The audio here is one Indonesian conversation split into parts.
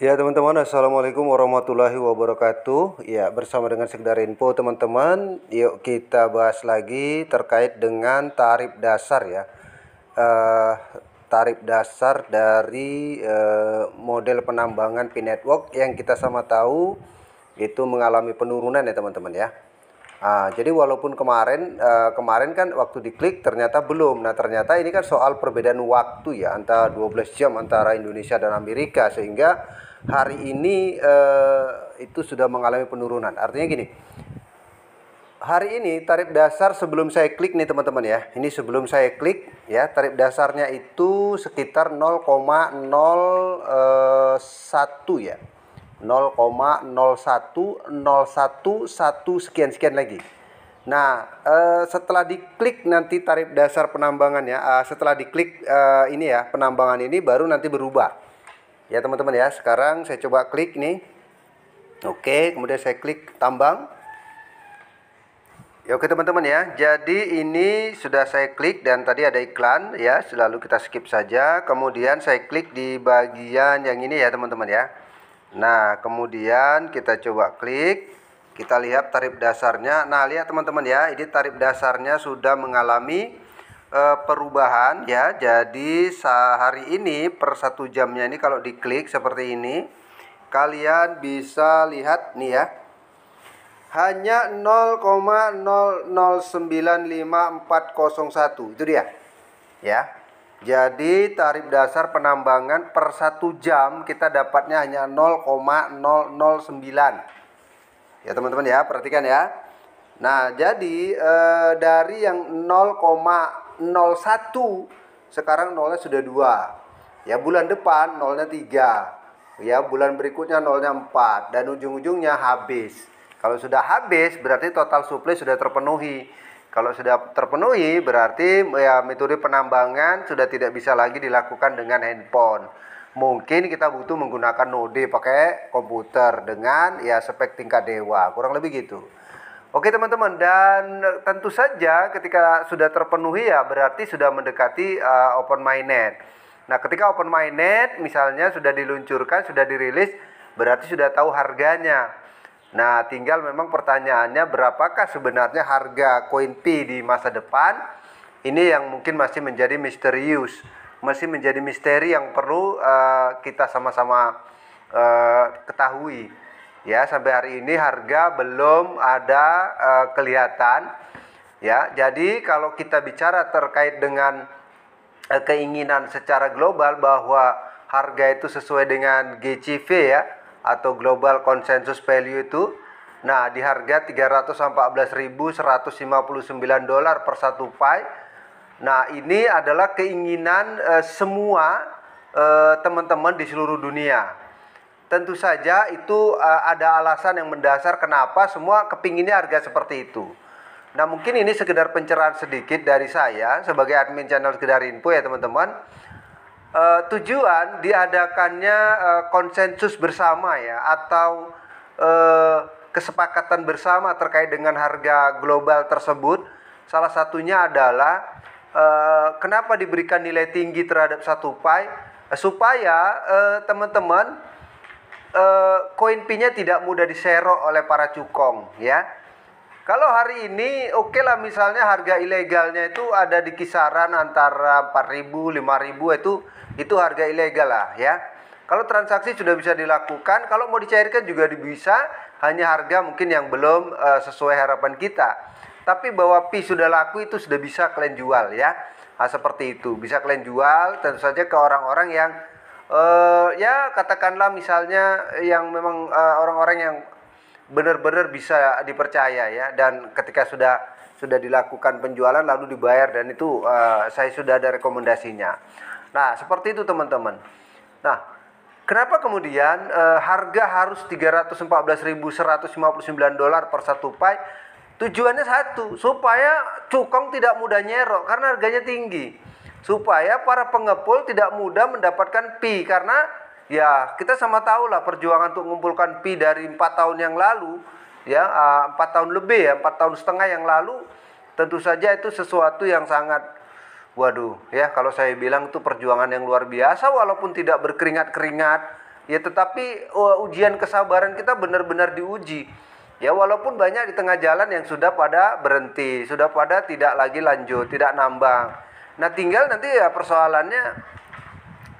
Ya teman-teman Assalamualaikum warahmatullahi wabarakatuh Ya bersama dengan sekedar info teman-teman Yuk kita bahas lagi terkait dengan tarif dasar ya uh, Tarif dasar dari uh, model penambangan P-Network Yang kita sama tahu itu mengalami penurunan ya teman-teman ya uh, Jadi walaupun kemarin uh, kemarin kan waktu diklik ternyata belum Nah ternyata ini kan soal perbedaan waktu ya Antara 12 jam antara Indonesia dan Amerika Sehingga hari ini uh, itu sudah mengalami penurunan. Artinya gini, hari ini tarif dasar sebelum saya klik nih teman-teman ya. Ini sebelum saya klik ya, tarif dasarnya itu sekitar 0,01 eh, ya. satu sekian sekian lagi. Nah, eh, setelah diklik nanti tarif dasar penambangan ya, eh, setelah diklik eh, ini ya penambangan ini baru nanti berubah. Ya teman-teman ya, sekarang saya coba klik nih. Oke, kemudian saya klik tambang. Ya, oke teman-teman ya, jadi ini sudah saya klik dan tadi ada iklan ya, selalu kita skip saja. Kemudian saya klik di bagian yang ini ya teman-teman ya. Nah, kemudian kita coba klik kita lihat tarif dasarnya. Nah, lihat teman-teman ya, ini tarif dasarnya sudah mengalami Eh, perubahan ya. Jadi sehari ini per satu jamnya ini kalau diklik seperti ini, kalian bisa lihat nih ya. Hanya 0,0095401 itu dia. Ya. Jadi tarif dasar penambangan per satu jam kita dapatnya hanya 0,009. Ya teman-teman ya, perhatikan ya. Nah, jadi eh, dari yang 0, 01 sekarang nolnya sudah dua ya bulan depan nolnya tiga ya bulan berikutnya nolnya empat dan ujung-ujungnya habis kalau sudah habis berarti total suplai sudah terpenuhi kalau sudah terpenuhi berarti ya metode penambangan sudah tidak bisa lagi dilakukan dengan handphone mungkin kita butuh menggunakan node pakai komputer dengan ya spek tingkat dewa kurang lebih gitu Oke teman-teman dan tentu saja ketika sudah terpenuhi ya berarti sudah mendekati uh, open mainnet. Nah, ketika open mainnet misalnya sudah diluncurkan, sudah dirilis, berarti sudah tahu harganya. Nah, tinggal memang pertanyaannya berapakah sebenarnya harga koin P di masa depan? Ini yang mungkin masih menjadi misterius, masih menjadi misteri yang perlu uh, kita sama-sama uh, ketahui ya sampai hari ini harga belum ada uh, kelihatan ya jadi kalau kita bicara terkait dengan uh, keinginan secara global bahwa harga itu sesuai dengan GCV ya atau Global Consensus Value itu nah di harga 314.159 dolar per satu pai nah ini adalah keinginan uh, semua teman-teman di seluruh dunia tentu saja itu uh, ada alasan yang mendasar kenapa semua kepinginnya harga seperti itu. Nah mungkin ini sekedar pencerahan sedikit dari saya sebagai admin channel sekedar info ya teman-teman. Uh, tujuan diadakannya uh, konsensus bersama ya atau uh, kesepakatan bersama terkait dengan harga global tersebut salah satunya adalah uh, kenapa diberikan nilai tinggi terhadap satu pai supaya teman-teman uh, teman -teman Eh, koin uh, pinnya tidak mudah diserok oleh para cukong ya. Kalau hari ini oke okay lah misalnya harga ilegalnya itu ada di kisaran antara 4.000 5.000 itu itu harga ilegal lah ya. Kalau transaksi sudah bisa dilakukan, kalau mau dicairkan juga bisa, hanya harga mungkin yang belum uh, sesuai harapan kita. Tapi bahwa P sudah laku itu sudah bisa kalian jual ya. Nah, seperti itu, bisa kalian jual tentu saja ke orang-orang yang uh, ya katakanlah misalnya yang memang orang eh, orang-orang yang benar-benar bisa dipercaya ya dan ketika sudah sudah dilakukan penjualan lalu dibayar dan itu uh, saya sudah ada rekomendasinya. Nah, seperti itu teman-teman. Nah, kenapa kemudian uh, harga harus 314.159 dolar per satu pai? Tujuannya satu, supaya cukong tidak mudah nyerok karena harganya tinggi supaya para pengepul tidak mudah mendapatkan pi karena ya kita sama tahu lah perjuangan untuk mengumpulkan pi dari empat tahun yang lalu ya ah, empat tahun lebih ya empat tahun setengah yang lalu tentu saja itu sesuatu yang sangat waduh ya kalau saya bilang itu perjuangan yang luar biasa walaupun tidak berkeringat-keringat ya tetapi uh, ujian kesabaran kita benar-benar diuji ya walaupun banyak di tengah jalan yang sudah pada berhenti sudah pada tidak lagi lanjut tidak nambang Nah tinggal nanti ya persoalannya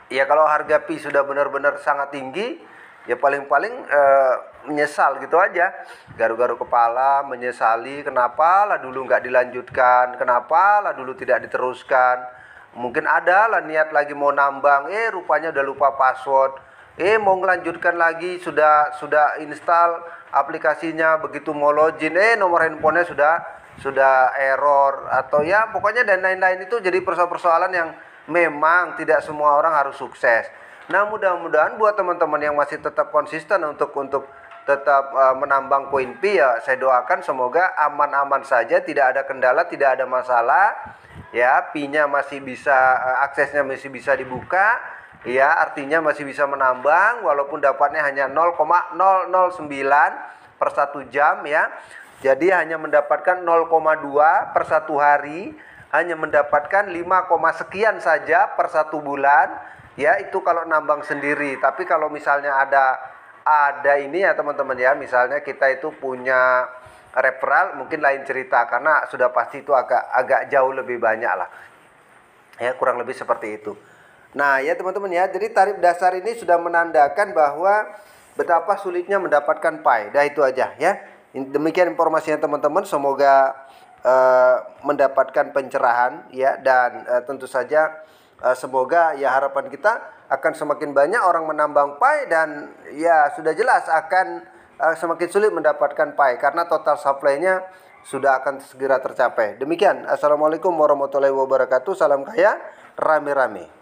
ya kalau harga pi sudah benar-benar sangat tinggi ya paling-paling eh, menyesal gitu aja garu-garu kepala menyesali kenapa lah dulu nggak dilanjutkan kenapa lah dulu tidak diteruskan mungkin ada lah niat lagi mau nambang eh rupanya udah lupa password eh mau ngelanjutkan lagi sudah sudah install aplikasinya begitu mau login eh nomor handphonenya sudah sudah error atau ya pokoknya dan lain-lain itu jadi persoalan-persoalan yang memang tidak semua orang harus sukses. Nah, mudah-mudahan buat teman-teman yang masih tetap konsisten untuk untuk tetap uh, menambang koin P ya saya doakan semoga aman-aman saja, tidak ada kendala, tidak ada masalah. Ya, pinya masih bisa uh, aksesnya masih bisa dibuka. Ya, artinya masih bisa menambang walaupun dapatnya hanya 0,009 per satu jam ya. Jadi hanya mendapatkan 0,2 per satu hari, hanya mendapatkan 5, sekian saja per satu bulan. Ya itu kalau nambang sendiri. Tapi kalau misalnya ada ada ini ya teman-teman ya, misalnya kita itu punya referral mungkin lain cerita karena sudah pasti itu agak agak jauh lebih banyak lah. Ya kurang lebih seperti itu. Nah ya teman-teman ya, jadi tarif dasar ini sudah menandakan bahwa betapa sulitnya mendapatkan pay. Dah itu aja ya. Demikian informasinya teman-teman, semoga uh, mendapatkan pencerahan ya dan uh, tentu saja uh, semoga ya harapan kita akan semakin banyak orang menambang pai dan ya sudah jelas akan uh, semakin sulit mendapatkan pai karena total supply-nya sudah akan segera tercapai. Demikian, Assalamualaikum warahmatullahi wabarakatuh. Salam kaya, rame-rame.